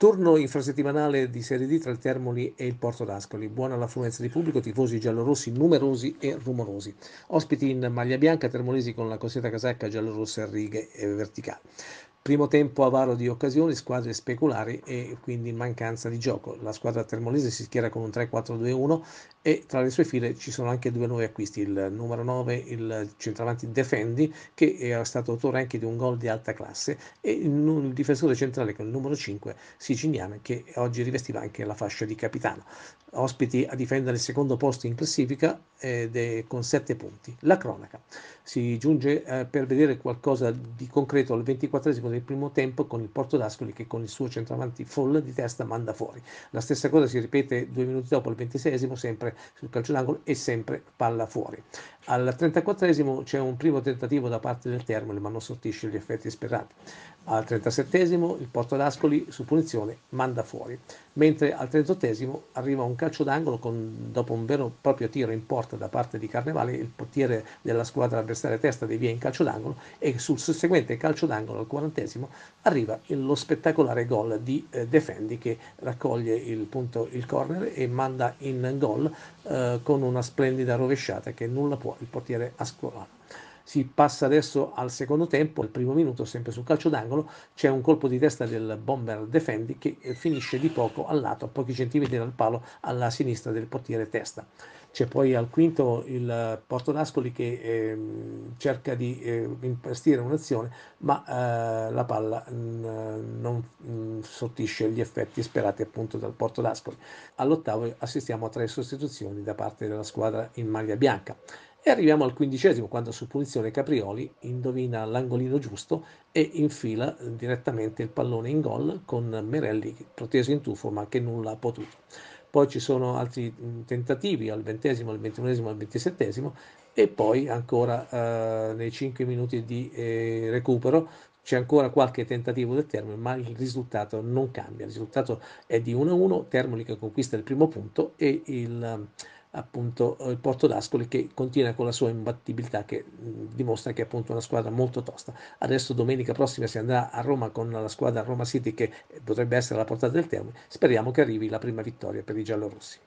Turno infrasettimanale di Serie D tra il Termoli e il Porto d'Ascoli. Buona l'affluenza di pubblico, tifosi giallorossi numerosi e rumorosi. Ospiti in maglia bianca, termolesi con la cosetta casacca giallorossa a righe verticali. Primo tempo avaro di occasioni, squadre speculari e quindi mancanza di gioco. La squadra termolese si schiera con un 3-4-2-1 e tra le sue file ci sono anche due nuovi acquisti, il numero 9, il centravanti Defendi, che era stato autore anche di un gol di alta classe, e il, difensore centrale con il numero 5, siciliano, che oggi rivestiva anche la fascia di capitano. Ospiti a difendere il secondo posto in classifica ed è con 7 punti. La cronaca. Si giunge eh, per vedere qualcosa di concreto al 24 all'interno del primo tempo con il Porto d'Ascoli che con il suo centravanti full di testa manda fuori. La stessa cosa si ripete due minuti dopo il ventisesimo, sempre sul calcio d'angolo e sempre palla fuori. Al 34 c'è un primo tentativo da parte del Termoli, ma non sortisce gli effetti sperati. Al 37 il Porto d'Ascoli su punizione manda fuori, mentre al 38 arriva un calcio d'angolo con, dopo un vero e proprio tiro in porta da parte di Carnevale, il portiere della squadra avversaria testa devia in calcio d'angolo e sul seguente calcio d'angolo al 40 arriva lo spettacolare gol di eh, Defendi che raccoglie il, punto, il corner e manda in gol eh, con una splendida rovesciata che nulla può il portiere ascolare. Si passa adesso al secondo tempo, al primo minuto, sempre sul calcio d'angolo, c'è un colpo di testa del bomber Defendi che eh, finisce di poco al lato, a pochi centimetri dal palo, alla sinistra del portiere Testa. C'è poi al quinto il Porto d'Ascoli che eh, cerca di eh, impastire un'azione, ma eh, la palla mh, mm, non mh, mm, sottisce gli effetti sperati appunto dal Porto d'Ascoli. All'ottavo assistiamo a tre sostituzioni da parte della squadra in maglia bianca. E arriviamo al quindicesimo, quando su punizione Caprioli indovina l'angolino giusto e infila direttamente il pallone in gol con Merelli proteso in tuffo ma che nulla ha potuto. Poi ci sono altri mm, tentativi al ventesimo, al ventunesimo, al ventisettesimo e poi ancora eh, nei cinque minuti di eh, recupero c'è ancora qualche tentativo del Termoli, ma il risultato non cambia. Il risultato è di 1-1, Termoli che conquista il primo punto e il appunto eh, il Porto d'Ascoli che continua con la sua imbattibilità che dimostra che è appunto una squadra molto tosta. Adesso domenica prossima si andrà a Roma con la squadra Roma City che potrebbe essere alla portata del termine. Speriamo che arrivi la prima vittoria per i giallorossi.